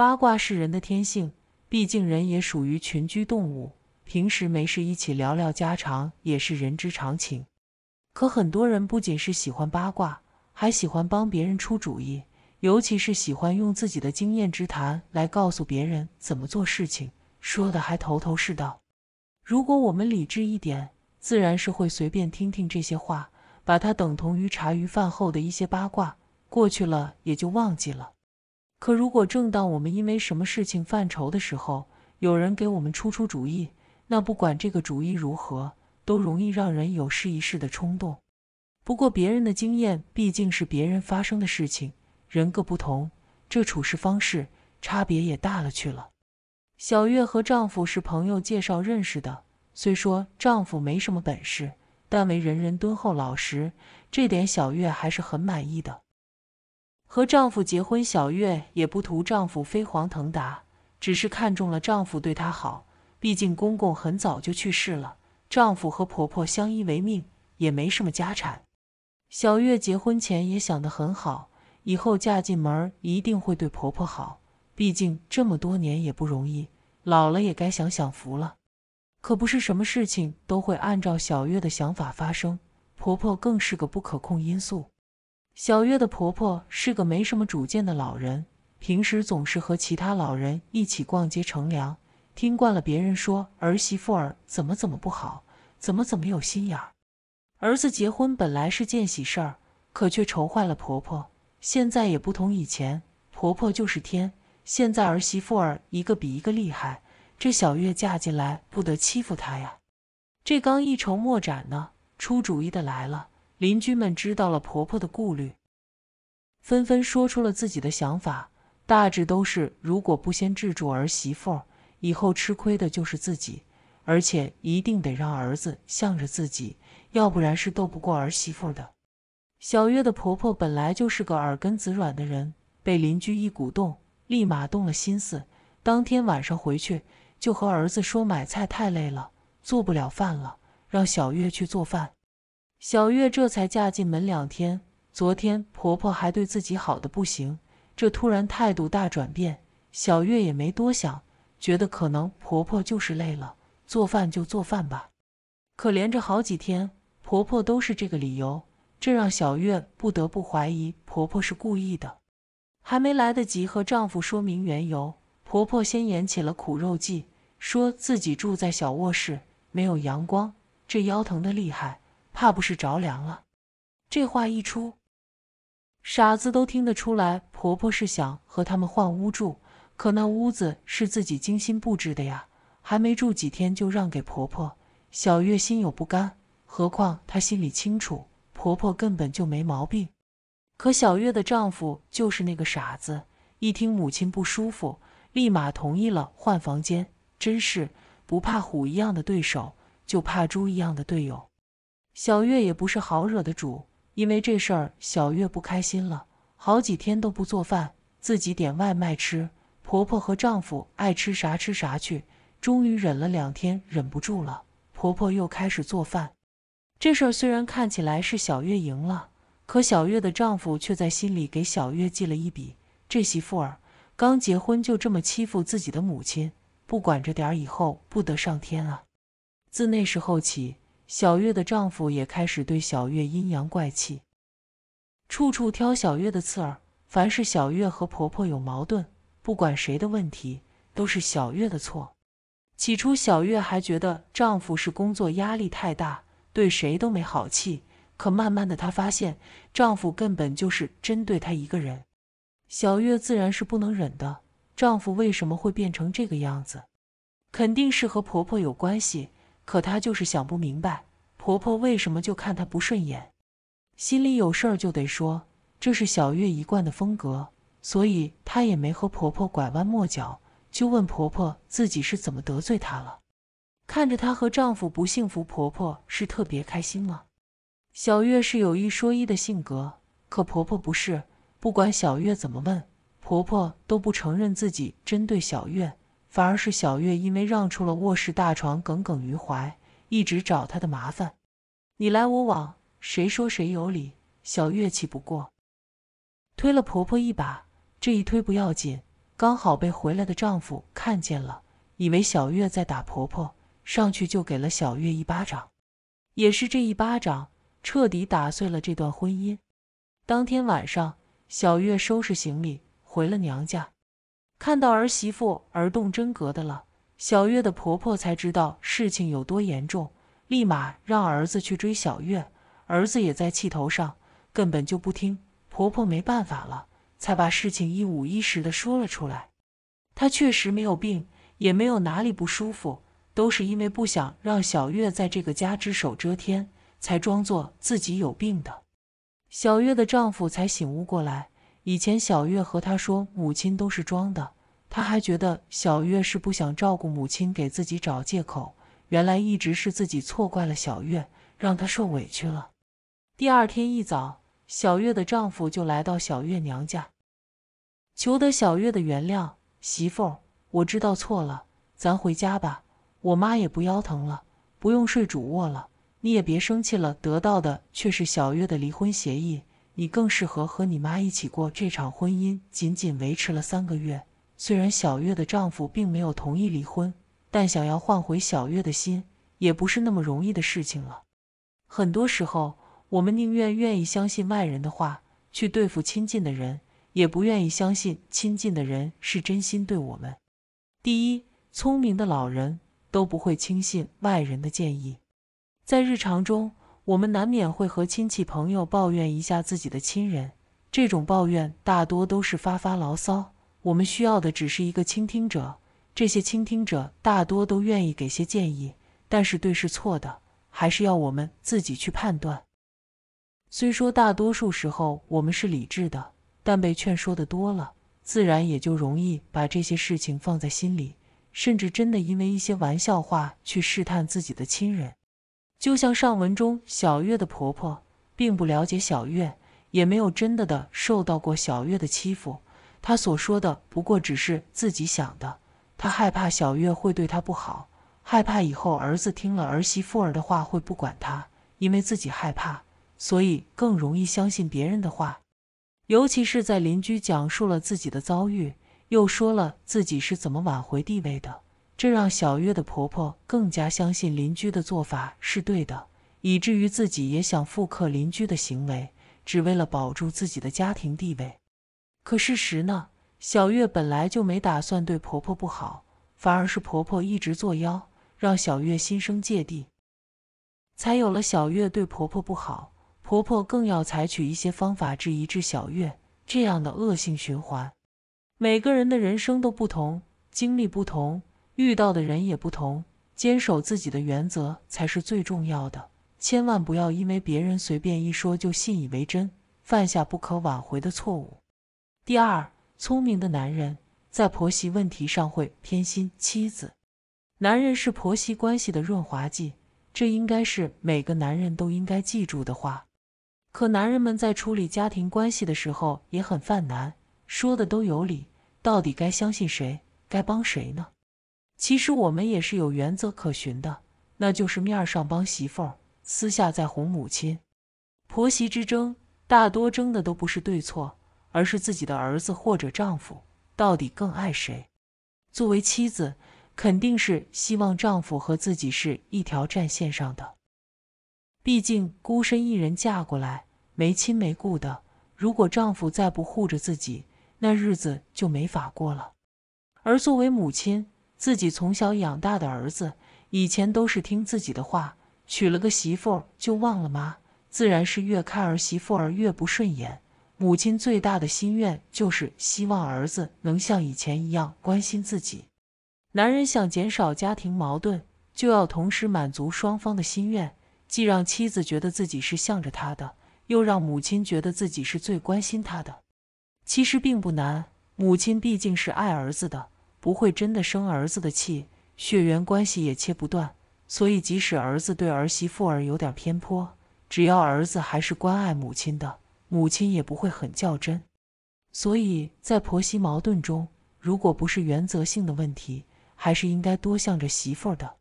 八卦是人的天性，毕竟人也属于群居动物，平时没事一起聊聊家常也是人之常情。可很多人不仅是喜欢八卦，还喜欢帮别人出主意，尤其是喜欢用自己的经验之谈来告诉别人怎么做事情，说的还头头是道。如果我们理智一点，自然是会随便听听这些话，把它等同于茶余饭后的一些八卦，过去了也就忘记了。可如果正当我们因为什么事情犯愁的时候，有人给我们出出主意，那不管这个主意如何，都容易让人有试一试的冲动。不过别人的经验毕竟是别人发生的事情，人各不同，这处事方式差别也大了去了。小月和丈夫是朋友介绍认识的，虽说丈夫没什么本事，但为人人敦厚老实，这点小月还是很满意的。和丈夫结婚，小月也不图丈夫飞黄腾达，只是看中了丈夫对她好。毕竟公公很早就去世了，丈夫和婆婆相依为命，也没什么家产。小月结婚前也想得很好，以后嫁进门一定会对婆婆好。毕竟这么多年也不容易，老了也该享享福了。可不是什么事情都会按照小月的想法发生，婆婆更是个不可控因素。小月的婆婆是个没什么主见的老人，平时总是和其他老人一起逛街乘凉，听惯了别人说儿媳妇儿怎么怎么不好，怎么怎么有心眼儿。儿子结婚本来是件喜事儿，可却愁坏了婆婆。现在也不同以前，婆婆就是天。现在儿媳妇儿一个比一个厉害，这小月嫁进来不得欺负她呀？这刚一筹莫展呢，出主意的来了。邻居们知道了婆婆的顾虑，纷纷说出了自己的想法，大致都是：如果不先制住儿媳妇，以后吃亏的就是自己，而且一定得让儿子向着自己，要不然是斗不过儿媳妇的。小月的婆婆本来就是个耳根子软的人，被邻居一鼓动，立马动了心思。当天晚上回去，就和儿子说买菜太累了，做不了饭了，让小月去做饭。小月这才嫁进门两天，昨天婆婆还对自己好的不行，这突然态度大转变，小月也没多想，觉得可能婆婆就是累了，做饭就做饭吧。可连着好几天，婆婆都是这个理由，这让小月不得不怀疑婆婆是故意的。还没来得及和丈夫说明缘由，婆婆先演起了苦肉计，说自己住在小卧室，没有阳光，这腰疼的厉害。怕不是着凉了？这话一出，傻子都听得出来，婆婆是想和他们换屋住，可那屋子是自己精心布置的呀，还没住几天就让给婆婆。小月心有不甘，何况她心里清楚，婆婆根本就没毛病。可小月的丈夫就是那个傻子，一听母亲不舒服，立马同意了换房间。真是不怕虎一样的对手，就怕猪一样的队友。小月也不是好惹的主，因为这事儿，小月不开心了，好几天都不做饭，自己点外卖吃。婆婆和丈夫爱吃啥吃啥去。终于忍了两天，忍不住了，婆婆又开始做饭。这事儿虽然看起来是小月赢了，可小月的丈夫却在心里给小月记了一笔：这媳妇儿刚结婚就这么欺负自己的母亲，不管着点儿，以后不得上天啊！自那时候起。小月的丈夫也开始对小月阴阳怪气，处处挑小月的刺儿。凡是小月和婆婆有矛盾，不管谁的问题，都是小月的错。起初，小月还觉得丈夫是工作压力太大，对谁都没好气。可慢慢的，她发现丈夫根本就是针对她一个人。小月自然是不能忍的，丈夫为什么会变成这个样子？肯定是和婆婆有关系。可她就是想不明白，婆婆为什么就看她不顺眼，心里有事儿就得说，这是小月一贯的风格，所以她也没和婆婆拐弯抹角，就问婆婆自己是怎么得罪她了。看着她和丈夫不幸福，婆婆是特别开心了。小月是有一说一的性格，可婆婆不是，不管小月怎么问，婆婆都不承认自己针对小月。反而是小月因为让出了卧室大床，耿耿于怀，一直找她的麻烦。你来我往，谁说谁有理。小月气不过，推了婆婆一把。这一推不要紧，刚好被回来的丈夫看见了，以为小月在打婆婆，上去就给了小月一巴掌。也是这一巴掌，彻底打碎了这段婚姻。当天晚上，小月收拾行李回了娘家。看到儿媳妇儿动真格的了，小月的婆婆才知道事情有多严重，立马让儿子去追小月。儿子也在气头上，根本就不听。婆婆没办法了，才把事情一五一十的说了出来。她确实没有病，也没有哪里不舒服，都是因为不想让小月在这个家只手遮天，才装作自己有病的。小月的丈夫才醒悟过来。以前小月和他说母亲都是装的，他还觉得小月是不想照顾母亲给自己找借口。原来一直是自己错怪了小月，让她受委屈了。第二天一早，小月的丈夫就来到小月娘家，求得小月的原谅。媳妇儿，我知道错了，咱回家吧。我妈也不腰疼了，不用睡主卧了。你也别生气了。得到的却是小月的离婚协议。你更适合和你妈一起过。这场婚姻仅仅维持了三个月，虽然小月的丈夫并没有同意离婚，但想要换回小月的心也不是那么容易的事情了。很多时候，我们宁愿愿意相信外人的话去对付亲近的人，也不愿意相信亲近的人是真心对我们。第一，聪明的老人都不会轻信外人的建议，在日常中。我们难免会和亲戚朋友抱怨一下自己的亲人，这种抱怨大多都是发发牢骚。我们需要的只是一个倾听者，这些倾听者大多都愿意给些建议，但是对是错的，还是要我们自己去判断。虽说大多数时候我们是理智的，但被劝说的多了，自然也就容易把这些事情放在心里，甚至真的因为一些玩笑话去试探自己的亲人。就像上文中小月的婆婆，并不了解小月，也没有真的的受到过小月的欺负。她所说的不过只是自己想的。她害怕小月会对她不好，害怕以后儿子听了儿媳妇儿的话会不管她。因为自己害怕，所以更容易相信别人的话，尤其是在邻居讲述了自己的遭遇，又说了自己是怎么挽回地位的。这让小月的婆婆更加相信邻居的做法是对的，以至于自己也想复刻邻居的行为，只为了保住自己的家庭地位。可事实呢？小月本来就没打算对婆婆不好，反而是婆婆一直作妖，让小月心生芥蒂，才有了小月对婆婆不好，婆婆更要采取一些方法质疑、治小月，这样的恶性循环。每个人的人生都不同，经历不同。遇到的人也不同，坚守自己的原则才是最重要的。千万不要因为别人随便一说就信以为真，犯下不可挽回的错误。第二，聪明的男人在婆媳问题上会偏心妻子。男人是婆媳关系的润滑剂，这应该是每个男人都应该记住的话。可男人们在处理家庭关系的时候也很犯难，说的都有理，到底该相信谁，该帮谁呢？其实我们也是有原则可循的，那就是面上帮媳妇儿，私下再哄母亲。婆媳之争大多争的都不是对错，而是自己的儿子或者丈夫到底更爱谁。作为妻子，肯定是希望丈夫和自己是一条战线上的，毕竟孤身一人嫁过来，没亲没故的，如果丈夫再不护着自己，那日子就没法过了。而作为母亲，自己从小养大的儿子，以前都是听自己的话，娶了个媳妇儿就忘了吗？自然是越看儿媳妇儿越不顺眼。母亲最大的心愿就是希望儿子能像以前一样关心自己。男人想减少家庭矛盾，就要同时满足双方的心愿，既让妻子觉得自己是向着他的，又让母亲觉得自己是最关心他的。其实并不难，母亲毕竟是爱儿子的。不会真的生儿子的气，血缘关系也切不断，所以即使儿子对儿媳妇儿有点偏颇，只要儿子还是关爱母亲的，母亲也不会很较真。所以在婆媳矛盾中，如果不是原则性的问题，还是应该多向着媳妇儿的。